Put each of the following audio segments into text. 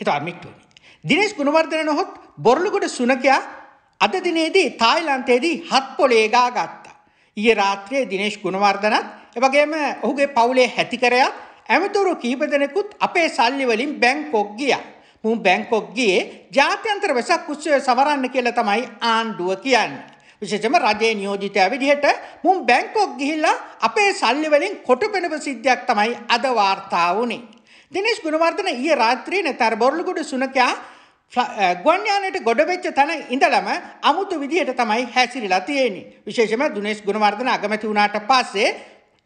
හිතාර්මික්ටුවනි. දිනෙස් ගුණවර්ධන නොහොත් බොරලුගොඩ සුනකයා අද දිනේදී තායිලන්තයේදී හත් පොලේ ගා ගත්තා. ඊයේ රාත්‍රියේ දිනේෂ් ගුණවර්ධනත් එවැගේම ඔහුගේ පවුලේ හැතිකරයා ඇමතුරු කීප දෙනෙකුත් අපේ සල්ලි වලින් බැංකොක් ගියා. මුන් බැංකොක් ගියේ ජාත්‍යන්තර වෙසක් උත්සවය සමරන්න කියලා තමයි ආණ්ඩුව කියන්නේ. විශේෂම රජයේ නියෝජිතයා විදිහට මුන් බැංකොක් ගිහිල්ලා අපේ සල්ලි වලින් කොටු පෙනප සිද්ධියක් තමයි අද වාර්තා වුණේ. දිනේෂ් ගුණවර්ධන ඊයේ රාත්‍රියේ නැතර බොරළුගොඩ සුනකයා ගුවන්යානයට ගොඩවෙච්ච තැන ඉඳලම අමුතු විදිහට තමයි හැසිරිලා තියෙන්නේ. විශේෂම දුනේස් ගුණවර්ධන අගමැති වුණාට පස්සේ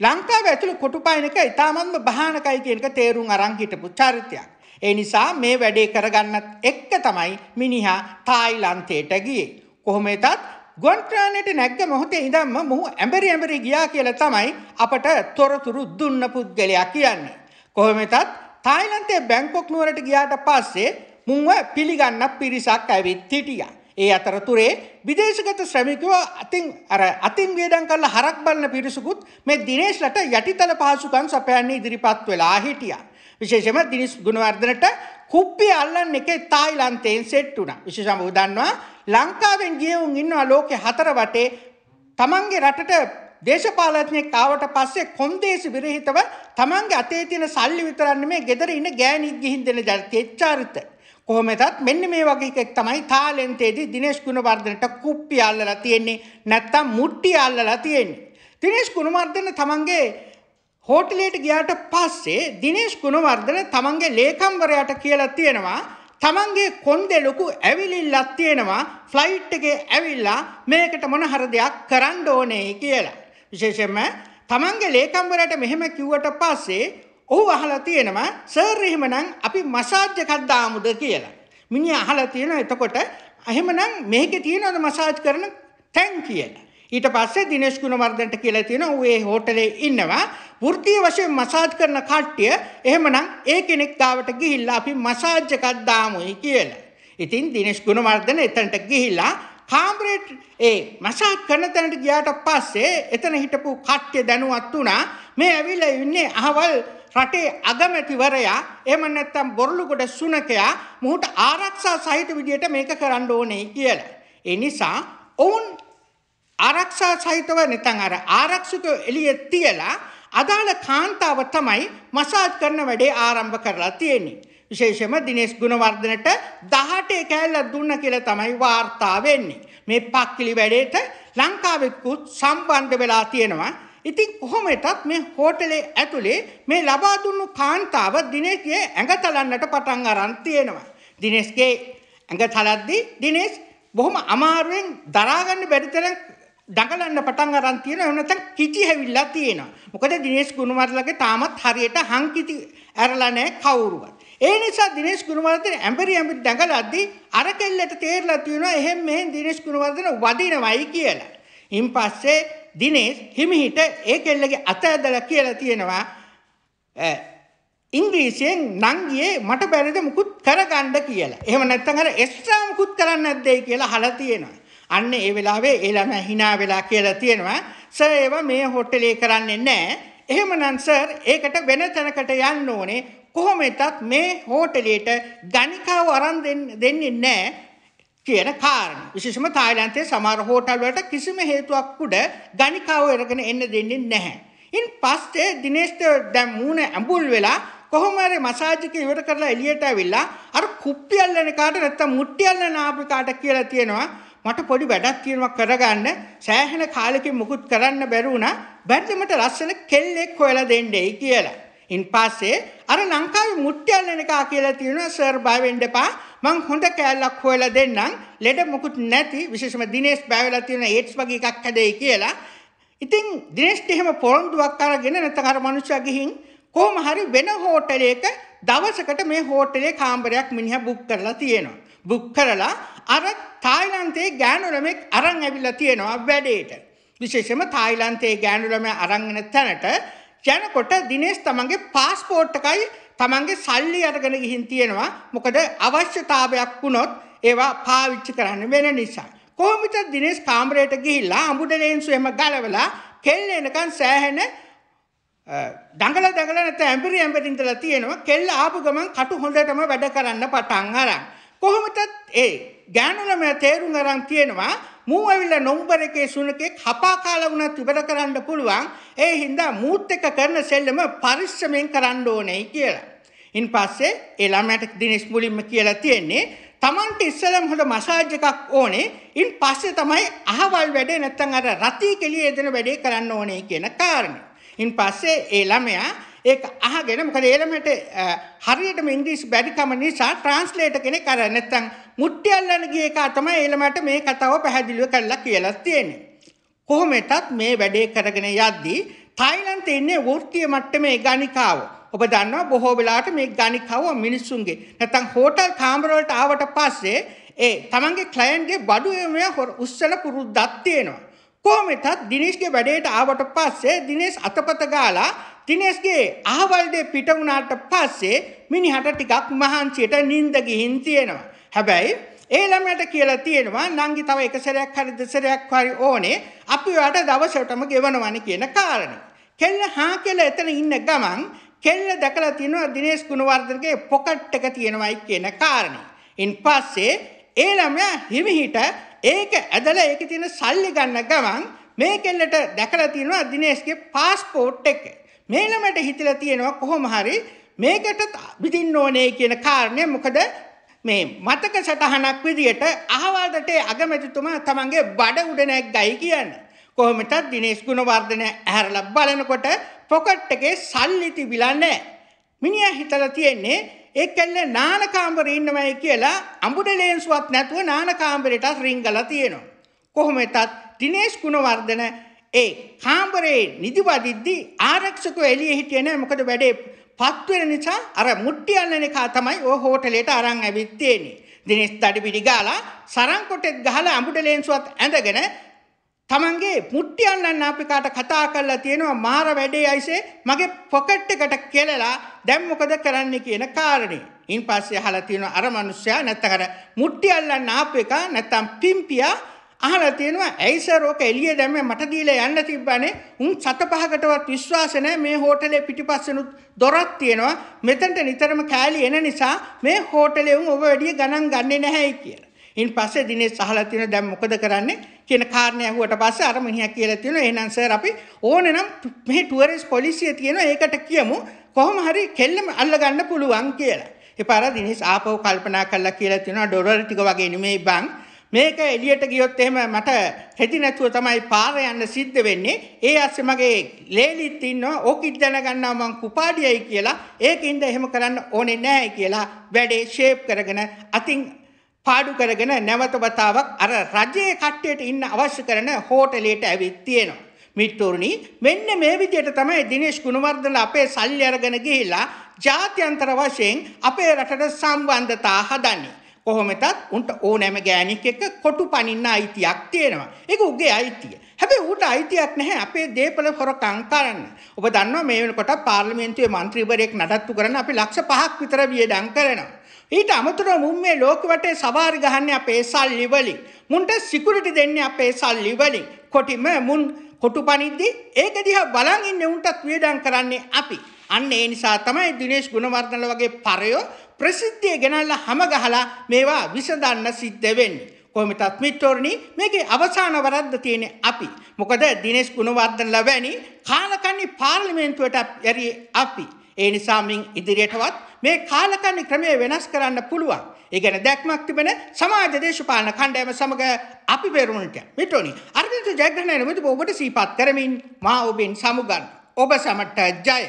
ලංකාව ඇතුළු කොටුපයනක ඉතාමත්ම බහනකයි කියනක තේරුම් අරන් හිටපු චරිතයක්. ඒ නිසා මේ වැඩේ කරගන්නත් එක්ක තමයි මිනිහා තායිලන්තයට ගියේ. කොහොමෙතත් ගොන්ට්‍රානයට නැග්ග මොහොතේ ඉඳන්ම මුහු ඇඹරි ඇඹරි ගියා කියලා තමයි අපට තොරතුරු දුන්න පුද්ගලයා කියන්නේ. කොහොමෙතත් තායිලන්තේ බැංකොක් නුවරට ගියාට පස්සේ මුංව පිළිගන්නක් පිරිසක් ඇවිත් හිටියා. ඒ අතරතුරේ විදේශගත ශ්‍රමිකයෝ අතින් අර අතින් වේදම් කරලා හරක් බලන පිරිසකුත් මේ දිනේශ්ලට යටිතල පහසුකම් සපයන්නේ ඉදිරිපත් වෙලා හිටියා. විශේෂයෙන්ම දිනේශ් ගුණවර්ධනට කුප්පිය අල්ලන්න එකේ තායිලන්තයෙන් සෙට් වුණා. විශේෂම උදන්වා ලංකාවෙන් ගියවුන් ඉන්නවා ලෝකේ හතර වටේ තමන්ගේ රටට දේශපාලඥයෙක් ආවට පස්සේ කොන්දේසි විරහිතව තමන්ගේ අතේ තියෙන සල්ලි විතරන්නේ මේ ගෙදර ඉන්න ගෑණික් ගිහින් දෙන ජාතියේ චරිතය. කොහොමදත් මෙන්න මේ වගේ එකක් තමයි තාලෙන්තේදී දිනේෂ් ගුණවර්ධනට කුප්පි අල්ලලා තියෙන්නේ නැත්තම් මුට්ටි අල්ලලා තියෙන්නේ දිනේෂ් ගුණවර්ධන තමන්ගේ හෝටලයට ගියාට පස්සේ දිනේෂ් ගුණවර්ධන තමන්ගේ ලේකම්වරයාට කියලා තියෙනවා තමන්ගේ කොන්දේ ලොකු ඇවිලිල්ලක් තියෙනවා ෆ්ලයිට් එකේ ඇවිල්ලා මේකට මොන හරි දෙයක් කරන්න ඕනේ කියලා විශේෂයෙන්ම තමන්ගේ ලේකම්වරට මෙහෙම කිව්වට පස්සේ ඔහු අහලා තියෙනවා සර් එහෙමනම් අපි මසාජ් එකක් දාමුද කියලා. මිනිහා අහලා තියෙනවා එතකොට එහෙමනම් මේකේ තියෙනවද මසාජ් කරන තැන් කියලා. ඊට පස්සේ දිනේෂ් ගුණවර්ධනට කියලා තියෙනවා ඌ ඒ හෝටලේ ඉන්නවා වෘත්තීය වශයෙන් මසාජ් කරන කට්ටිය එහෙමනම් ඒ කෙනෙක් ගාවට ගිහිල්ලා අපි මසාජ් එකක් දාමුයි කියලා. ඉතින් දිනේෂ් ගුණවර්ධන එතනට ගිහිල්ලා කාම්රේට් ඒ මසාජ් කරන තැනට ගියාට පස්සේ එතන හිටපු කට්ටිය දැනුවත් වුණා මේ ඇවිල්ලා ඉන්නේ අහවල් රටේ අගමැතිවරයා එහෙම නැත්නම් බොරළුගොඩ සුනකයා මොහුට ආරක්ෂා සහිත විදියට මේක කරන්න ඕනේ කියලා. ඒ නිසා ඔවුන් ආරක්ෂා සහිතව නැත්නම් අර ආරක්ෂක එළිය තියලා අදාළ කාන්තාව තමයි මසාජ් කරන වැඩේ ආරම්භ කරලා තියෙන්නේ. විශේෂම දිනේස් ගුණවර්ධනට දහට එකැල්ලක් දුන්න කියලා තමයි වාර්තා වෙන්නේ. මේ පක්කිලි වැඩේට ලංකාවෙකුත් සම්බන්ධ වෙලා තියෙනවා. ඉතින් කොහොම වෙතත් මේ හෝටලේ ඇතුලේ මේ ලබා දුන්නු කාන්තාව දිනේෂ්ගේ ඇඟ තලන්නට පටන් අරන් තියෙනවා. දිනේෂ්ගේ ඇඟ තලද්දී දිනේෂ් බොහොම අමාරුවෙන් දරාගන්න බැරි තරම් දඟලන්න පටන් අරන් තියෙනවා. එහෙම නැත්නම් කිචි හැවිලා තියෙනවා. මොකද දිනේෂ් ගුණවර්ධනගේ තාමත් හරියට හංකිති ඇරලා නැහැ කවුරුවත්. ඒ නිසා දිනේෂ් ගුණවර්ධන ඇඹරි ඇඹරි දඟලද්දී අර කෙල්ලට තේරලා තියෙනවා එහෙන් මෙහෙන් දිනේෂ් ගුණවර්ධන වදිනවයි කියලා. ඉන් පස්සේ දිනේෂ් හිමිහිට ඒ කෙල්ලගේ අත ඇදලා කියලා තියෙනවා ඉංග්‍රීසියෙන් නංගියේ මට බැරිද මුකුත් කරගන්න කියලා. එහෙම නැත්නම් අර එක්ස්ට්‍රා මුකුත් කරන්න නැද්දයි කියලා අහලා තියෙනවා. අන්න ඒ වෙලාවේ ඒ ළමයා hina වෙලා කියලා තියෙනවා. සර් ඒවා මේ හොටලේ කරන්නේ නැහැ. එහෙමනම් සර් ඒකට වෙන තැනකට යන්න ඕනේ. කොහොම වෙතත් මේ හෝටලයට ගණිකාව අරන් දෙන්නේ නැහැ කියන කාරණේ. විශේෂම තායිලන්තයේ සමහර හෝටල් වලට කිසිම හේතුවක් උඩ ගණිකාව අරගෙන එන්න දෙන්නේ නැහැ. ඉන් පස්සේ දිනේෂ්ට දැන් මූණ ඇඹුල් වෙලා කොහොම හරි මසාජ් එක ඉවර කරලා එළියට ඇවිල්ලා අර කුප්පි අල්ලන කාට නැත්තම් මුට්ටි අල්ලන ආපි කාට කියලා තියෙනවා මට පොඩි වැඩක් තියෙනවා කරගන්න සෑහෙන කාලෙකින් මුකුත් කරන්න බැරි වුණා බැරිදමට ලස්සන කෙල්ලෙක් හොයලා දෙන්නයි කියලා. ඉන් පස්සේ අර ලංකාවේ මුට්ටියල්ලනකා කියලා තියෙනවා සර් බය වෙන්න එපා මං හොඳ කෑල්ලක් හොයලා දෙන්නම් ලෙඩ මුකුත් නැති විශේෂම දිනේෂ් බය වෙලා තියෙන ඒඩ්ස් වගේ එකක් හැදෙයි කියලා ඉතින් දිනේෂ්ට එහෙම පොරොන්දුවක් අරගෙන නැත්නම් අර මිනිස්සු ගිහින් කොහොම හරි වෙන හෝටලයක දවසකට මේ හෝටලේ කාමරයක් මිනිහා බුක් කරලා තියෙනවා බුක් කරලා අර තායිලන්තයේ ගෑනු ළමෙක් අරන් ඇවිල්ලා තියෙනවා වැඩේට විශේෂම තායිලන්තයේ ගෑනු ළමයා අරන් එන තැනට යනකොට දිනේස් තමන්ගේ පාස්පෝට් එකයි තමන්ගේ සල්ලි අරගෙන ගිහින් තියෙනවා. මොකද අවශ්‍යතාවයක් වුණොත් ඒවා පාවිච්චි කරන්න වෙන නිසා. කොහොමද දිනේස් කාමරයට ගිහිල්ලා අඹුඩලේන්සු එහෙම ගලවලා කෙල්ලෙනකන් සෑහෙන දඟල දඟල නැත්නම් ඇඹිරි ඇඹිරි ඉඳලා තියෙනවා. කෙල්ල ආපු ගමන් කටු හොඳටම වැඩ කරන්න පටන් අරන්. කොහොමද ඒ ඥානලම තේරුම් අරන් තියෙනවා මූ ඇවිල්ලා නොම්බරකේ සුනකෙක් හපා කාලා වුණත් ඉවර කරන්න පුළුවන්. ඒ හින්දා මූත් එක කරන සෙල්ලම පරිස්සමෙන් කරන්න ඕනේ කියලා. ඉන් පස්සේ ඒ ළමයාට දිනේෂ් මුලින්ම කියලා තියෙන්නේ තමන්ට ඉස්සලම් හොඳ මසාජ් එකක් ඕනේ. ඉන් පස්සේ තමයි අහවල් වැඩේ නැත්තම් අර රති කෙලිය එදෙන වැඩේ කරන්න ඕනේ කියන කාරණේ. ඉන් පස්සේ ඒ ළමයා ඒක අහගෙන මොකද ඒළමට හරියටම ඉංග්‍රීසි බැරිකම නිසා ට්‍රාන්ස්ලේටර් කෙනෙක් අර නැත්තම් මුට්ටි අල්ලන ගිය එකා තමයි ඒළමට මේ කතාව පැහැදිලිව කරලා කියලා තියෙන්නේ. කොහොමදත් මේ වැඩේ කරගෙන යද්දී තායිලන්තේ ඉන්නේ වෘත්තීය මට්ටමේ ගණිකාවෝ ඔබ දන්නවා බොහෝ වෙලාට මේ ගණිකව මිනිස්සුන්ගේ නැත්නම් හෝටල් කාමරවලට ආවට පස්සේ ඒ තමන්ගේ ක්ලයන්ට්ගේ බඩු එමය උස්සල පුරුද්දක් තියෙනවා. කොහොමදත් දිනේෂ්ගේ වැඩේට ආවට පස්සේ දිනේෂ් අතපත ගාලා දිනේෂ්ගේ අහවල් දේ පිට වුණාට පස්සේ මිනිහට ටිකක් මහන්සියට නිින්ද ගිහින් තියෙනවා. හැබැයි ඒ ළමයට කියලා තියෙනවා නංගි තව එක සැරයක් හරි දෙසරයක් හරි ඕනේ අපි ඔයාට දවසටම ගෙවනවනේ කියන කාරණේ. කෙල්ල හා කියලා එතන ඉන්න ගමන් කෙල්ල දැකලා තියෙනවා දිනේෂ් ගුණවර්ධනගේ පොකට් එක තියෙනවයි කියන කාරණේ. ඉන් පස්සේ ඒ ළමයා හිමිහිට ඒක ඇදලා ඒකේ තියෙන සල්ලි ගන්න ගමන් මේ කෙල්ලට දැකලා තියෙනවා දිනේෂ්ගේ પાස්පෝට් එක. මේ ළමයට හිතලා තියෙනවා කොහොම හරි මේකට විදින්න ඕනේ කියන කාරණය මොකද මේ මතක සටහනක් විදියට අහවල්දට අගමැතිතුමා තමන්ගේ බඩ උඩ නැග්ගයි කියන්නේ. කොහොමටත් දිනේස් ගුණවර්ධන ඇහැරලා බලනකොට පොකට් එකේ සල්ලි තිබිලා නැහැ. මිනිහා හිතලා තියෙන්නේ ඒ කෙල්ල නාන කාමරේ ඉන්නවයි කියලා අඹුඩලේන්සුවක් නැතුව නාන කාමරේටත් රිංගලා තියෙනවා. කොහොමටත් දිනේස් ගුණවර්ධන ඒ කාමරේ නිදිවදිද්දි ආරක්ෂකව එළියේ හිටියේ නැහැ මොකද වැඩේ පත් වෙන නිසා අර මුට්ටි අල්ලන එක තමයි ওই හෝටලෙට අරන් ඇවිත් තියෙන්නේ. දිනෙස් තඩි පිටි ගාලා සරන් කොටෙත් ගහලා අඹුඩ ලේන්සුවත් ඇඳගෙන තමන්ගේ මුට්ටි අල්ලන්න අපි කාට කතා කරලා තියෙනවා මාර වැඩේ අයිසේ මගේ පොකට් එකට කෙලලා දැන් මොකද කරන්න කියන කාරණේ. ඉන් පස්සේ අහලා තියෙනවා අර මිනිස්සයා නැත්තකර මුට්ටි අල්ලන්න ආපු එක නැත්තම් පිම්පියා අහලා තියෙනවා ඇයි සර් ඕක එළිය දැම්මේ මට දීලා යන්න තිබ්බනේ උන් සත පහකටවත් විශ්වාස නැහැ මේ හෝටලේ පිටිපස්සෙනුත් දොරක් තියෙනවා මෙතනට නිතරම කෑලි එන නිසා මේ හෝටලේ උන් ඔබ වැඩි ගණන් ගන්නේ නැහැයි කියලා. ඉන් පස්සේ දිනේ සහලා තියෙන දැන් මොකද කරන්නේ කියන කාරණේ ඇහුවට පස්සේ අර මිනිහා කියලා තියෙනවා එහෙනම් සර් අපි ඕනේ නම් මේ ටුවරිස්ට් පොලිසිය තියෙනවා ඒකට කියමු කොහොම හරි කෙල්ලම අල්ලගන්න පුළුවන් කියලා. එපාර දිනේස් ආපහු කල්පනා කළා කියලා තියෙනවා ඩොලර් ටික වගේ නෙමෙයි බං මේක එළියට ගියොත් එහෙම මට හෙදි නැතුව තමයි පාර යන්න සිද්ධ වෙන්නේ. ඒ අස්සේ මගේ ලේලිත් ඉන්නවා. ඕකිට දැනගන්නවා මං කුපාඩියයි කියලා. ඒකින්ද එහෙම කරන්න ඕනේ නැහැ කියලා වැඩේ ෂේප් කරගෙන අතින් පාඩු කරගෙන නැවත වතාවක් අර රජයේ කට්ටියට ඉන්න අවශ්‍ය කරන හෝටලයට ඇවිත් තියෙනවා. මිත්තුරුනි මෙන්න මේ විදිහට තමයි දිනේෂ් ගුණවර්ධන අපේ සල්ලි අරගෙන ගිහිලා ජාත්‍යන්තර වශයෙන් අපේ රටට සම්බන්ධතා හදන්නේ. කොහොමතත් උන්ට ඕනෑම ගෑණික් එක්ක කොටු පනින්න අයිතියක් තියෙනවා. ඒක උගේ අයිතිය. හැබැයි ඌට අයිතියක් නැහැ අපේ දේපල හොරකම් කරන්න. ඔබ දන්නවා මේ වෙනකොට පාර්ලිමේන්තුවේ മന്ത്രിවරයෙක් නඩත්තු කරන්න අපි ලක්ෂ 5ක් විතර වියදම් කරනවා. ඊට අමතරව මුන් මේ ලෝක වටේ සවාරි ගහන්නේ අපේ සල්ලි වලින්. මුන්ට සිකියුරිටි දෙන්නේ අපේ සල්ලි වලින්. කොටිම මුන් කොටු පනිද්දි ඒක දිහා බලන් ඉන්නේ උන්ටත් වියදම් කරන්නේ අපි. අන්න ඒ නිසා තමයි දිනේෂ් ගුණවර්ධන වගේ පරයෝ ප්‍රසිද්ධිය ගෙනල්ලා හැම ගහලා මේවා විසඳන්න සිද්ධ වෙන්නේ. කොහොමතත් මිත්‍රෝරණි මේකේ අවසාන වරද්ද තියෙන්නේ අපි. මොකද දිනේෂ් ගුණවර්ධනලා වැනි කාලකන්ණි පාර්ලිමේන්තුවට යරි අපි. ඒ නිසා මින් ඉදිරියටවත් මේ කාලකන්ණි ක්‍රමය වෙනස් කරන්න පුළුවන්. ඒ ගැන දැක්මක් තිබෙන සමාජ දේශපාලන කණ්ඩායම සමග අපි පෙරමුණට. මිත්‍රෝනි අර්ජුන් ජයග්‍රහණය නිමිති ඔබට සීපත් කරමින් මා ඔබෙන් සමුගන්න. ඔබ සමට ජය.